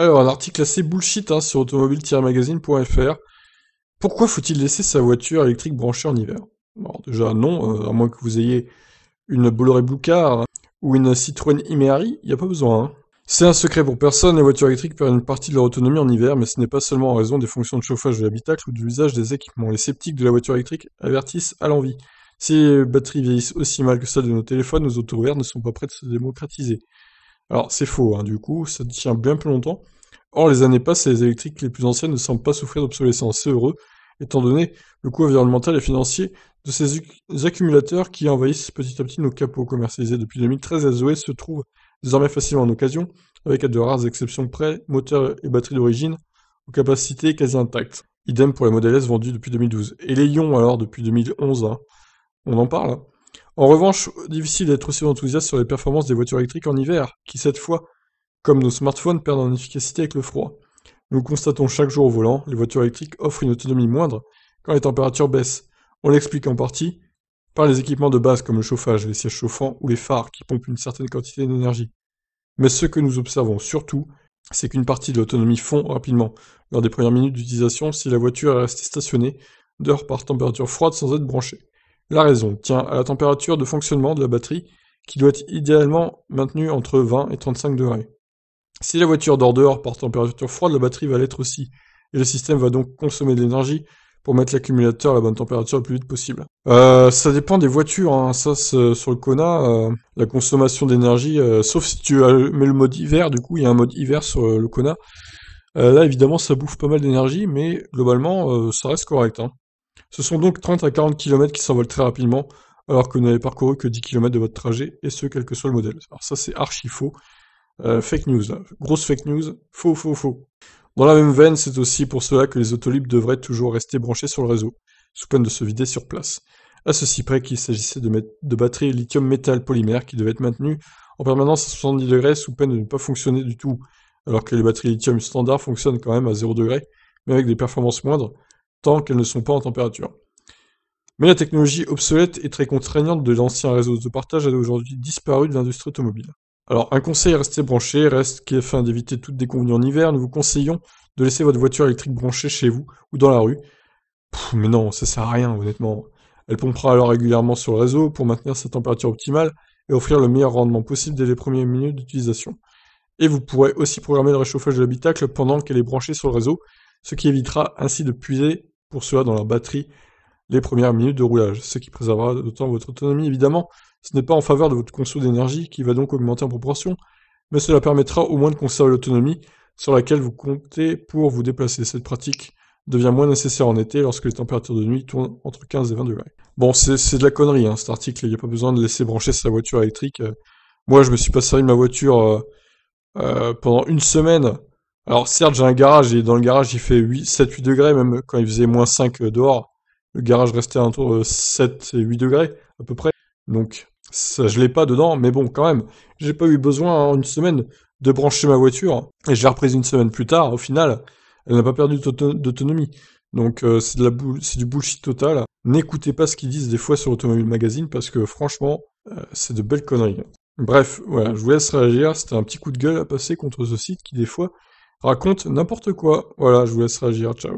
Alors, un article assez bullshit hein, sur automobile-magazine.fr. Pourquoi faut-il laisser sa voiture électrique branchée en hiver Alors déjà non, euh, à moins que vous ayez une Bolloré Blue hein, ou une Citroën Imeri, il n'y a pas besoin. Hein. C'est un secret pour personne, les voitures électriques perdent une partie de leur autonomie en hiver, mais ce n'est pas seulement en raison des fonctions de chauffage de l'habitacle ou de l'usage des équipements. Les sceptiques de la voiture électrique avertissent à l'envie. Si les batteries vieillissent aussi mal que celles de nos téléphones, nos auto ne sont pas prêtes de se démocratiser. Alors c'est faux, hein, du coup, ça tient bien plus longtemps. Or, les années passent et les électriques les plus anciennes ne semblent pas souffrir d'obsolescence, c'est heureux, étant donné le coût environnemental et financier de ces accumulateurs qui envahissent petit à petit nos capots commercialisés depuis 2013. La Zoé se trouvent désormais facilement en occasion, avec à de rares exceptions près, moteurs et batteries d'origine aux capacités quasi intactes. Idem pour les modèles S vendus depuis 2012. Et les Ion alors depuis 2011, hein. on en parle. Hein. En revanche, difficile d'être aussi enthousiaste sur les performances des voitures électriques en hiver, qui cette fois, comme nos smartphones, perdent en efficacité avec le froid. Nous constatons chaque jour au volant, les voitures électriques offrent une autonomie moindre quand les températures baissent. On l'explique en partie par les équipements de base comme le chauffage, les sièges chauffants ou les phares qui pompent une certaine quantité d'énergie. Mais ce que nous observons surtout, c'est qu'une partie de l'autonomie fond rapidement lors des premières minutes d'utilisation si la voiture est restée stationnée d'heure par température froide sans être branchée. La raison tient à la température de fonctionnement de la batterie qui doit être idéalement maintenue entre 20 et 35 degrés. Si la voiture dort dehors par température froide, la batterie va l'être aussi, et le système va donc consommer de l'énergie pour mettre l'accumulateur à la bonne température le plus vite possible. Euh, ça dépend des voitures, hein. ça euh, sur le Kona, euh, la consommation d'énergie, sauf si tu mets le mode hiver, du coup il y a un mode hiver sur le Kona. là évidemment ça bouffe pas mal d'énergie, mais globalement ça reste correct. Hein. Ce sont donc 30 à 40 km qui s'envolent très rapidement, alors que vous n'avez parcouru que 10 km de votre trajet, et ce, quel que soit le modèle. Alors ça, c'est archi faux. Euh, fake news, hein. grosse fake news, faux, faux, faux. Dans la même veine, c'est aussi pour cela que les autolibres devraient toujours rester branchés sur le réseau, sous peine de se vider sur place. À ceci près qu'il s'agissait de, de batteries lithium-métal polymère qui devaient être maintenues en permanence à 70 degrés sous peine de ne pas fonctionner du tout, alors que les batteries lithium standard fonctionnent quand même à 0 degré, mais avec des performances moindres, tant qu'elles ne sont pas en température. Mais la technologie obsolète et très contraignante de l'ancien réseau de partage a aujourd'hui disparu de l'industrie automobile. Alors un conseil à rester branché reste qu'afin d'éviter toute déconvenue en hiver, nous vous conseillons de laisser votre voiture électrique branchée chez vous ou dans la rue. mais non, ça sert à rien honnêtement. Elle pompera alors régulièrement sur le réseau pour maintenir sa température optimale et offrir le meilleur rendement possible dès les premiers minutes d'utilisation. Et vous pourrez aussi programmer le réchauffage de l'habitacle pendant qu'elle est branchée sur le réseau, ce qui évitera ainsi de puiser pour cela dans la batterie les premières minutes de roulage, ce qui préservera d'autant votre autonomie évidemment. Ce n'est pas en faveur de votre conso d'énergie qui va donc augmenter en proportion, mais cela permettra au moins de conserver l'autonomie sur laquelle vous comptez pour vous déplacer. Cette pratique devient moins nécessaire en été lorsque les températures de nuit tournent entre 15 et 20 degrés. Bon, c'est de la connerie hein, cet article, il n'y a pas besoin de laisser brancher sa voiture électrique. Euh, moi, je me suis pas servi ma voiture euh, euh, pendant une semaine alors certes, j'ai un garage et dans le garage, il fait 7, 8 degrés, même quand il faisait moins 5 euh, dehors. Le garage restait entre autour 7 et 8 degrés, à peu près. Donc, ça, je l'ai pas dedans, mais bon, quand même, j'ai pas eu besoin en une semaine de brancher ma voiture. Et j'ai l'ai reprise une semaine plus tard, au final, elle n'a pas perdu d'autonomie. Donc, euh, c'est du bullshit total. N'écoutez pas ce qu'ils disent des fois sur Automobile Magazine, parce que franchement, euh, c'est de belles conneries. Bref, voilà, je vous laisse réagir. C'était un petit coup de gueule à passer contre ce site qui, des fois, Raconte n'importe quoi. Voilà, je vous laisse réagir. Ciao.